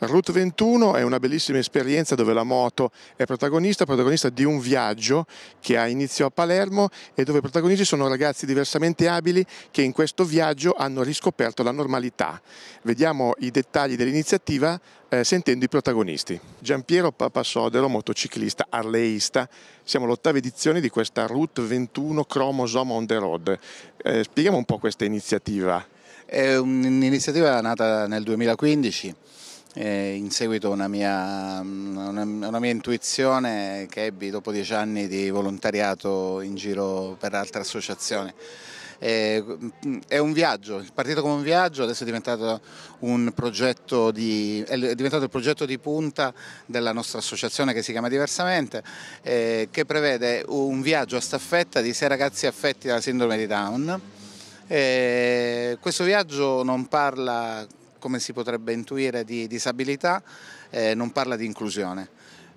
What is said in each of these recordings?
Route 21 è una bellissima esperienza dove la moto è protagonista, protagonista di un viaggio che ha inizio a Palermo e dove i protagonisti sono ragazzi diversamente abili che in questo viaggio hanno riscoperto la normalità. Vediamo i dettagli dell'iniziativa eh, sentendo i protagonisti. Giampiero Papasodero, motociclista arleista, siamo all'ottava edizione di questa Route 21 Chromosome on the Road. Eh, spieghiamo un po' questa iniziativa. È un'iniziativa nata nel 2015 eh, in seguito a una, una, una mia, intuizione che ebbi dopo dieci anni di volontariato in giro per altre associazioni. è un viaggio, è partito come un viaggio, adesso è diventato, un progetto di, è diventato il progetto di punta della nostra associazione che si chiama Diversamente, eh, che prevede un viaggio a staffetta di sei ragazzi affetti dalla sindrome di Down. questo viaggio non parla come si potrebbe intuire, di disabilità, eh, non parla di inclusione,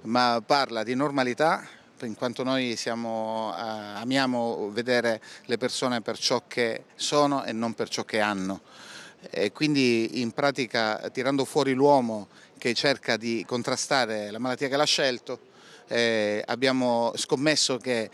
ma parla di normalità, in quanto noi siamo, eh, amiamo vedere le persone per ciò che sono e non per ciò che hanno. E quindi in pratica tirando fuori l'uomo che cerca di contrastare la malattia che l'ha scelto, eh, abbiamo scommesso che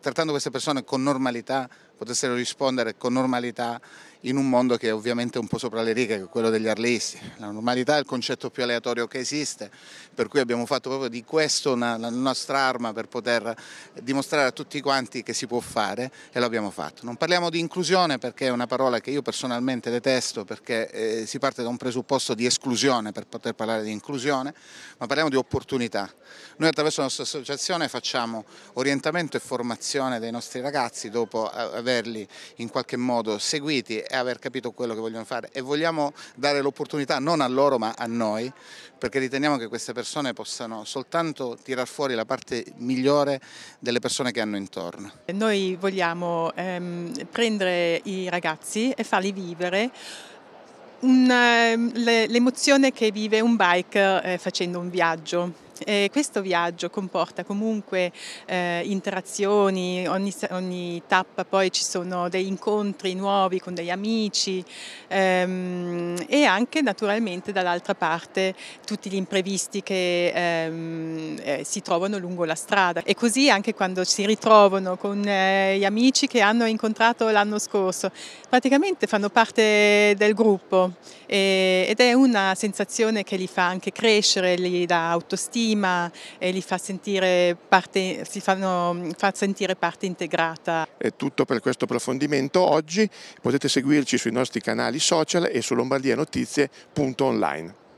trattando queste persone con normalità potessero rispondere con normalità in un mondo che è ovviamente un po' sopra le righe, che è quello degli arleisti. La normalità è il concetto più aleatorio che esiste, per cui abbiamo fatto proprio di questo una, la nostra arma per poter dimostrare a tutti quanti che si può fare e l'abbiamo fatto. Non parliamo di inclusione perché è una parola che io personalmente detesto perché eh, si parte da un presupposto di esclusione per poter parlare di inclusione, ma parliamo di opportunità. Noi attraverso la nostra associazione facciamo orientamento e formazione dei nostri ragazzi dopo averli in qualche modo seguiti e aver capito quello che vogliono fare e vogliamo dare l'opportunità non a loro ma a noi perché riteniamo che queste persone possano soltanto tirar fuori la parte migliore delle persone che hanno intorno. Noi vogliamo ehm, prendere i ragazzi e farli vivere ehm, l'emozione che vive un biker eh, facendo un viaggio eh, questo viaggio comporta comunque eh, interazioni, ogni, ogni, tappa poi ci sono degli incontri nuovi con degli amici ehm, e anche naturalmente dall'altra parte tutti gli imprevisti che ehm, eh, si trovano lungo la strada e così anche quando si ritrovano con eh, gli amici che hanno incontrato l'anno scorso, praticamente fanno parte del gruppo ed è una sensazione che li fa anche crescere, li dà autostima clima e li fa sentire parte, si fanno, fa sentire parte integrata. È tutto per questo approfondimento oggi, potete seguirci sui nostri canali social e su lombardianotizie.online.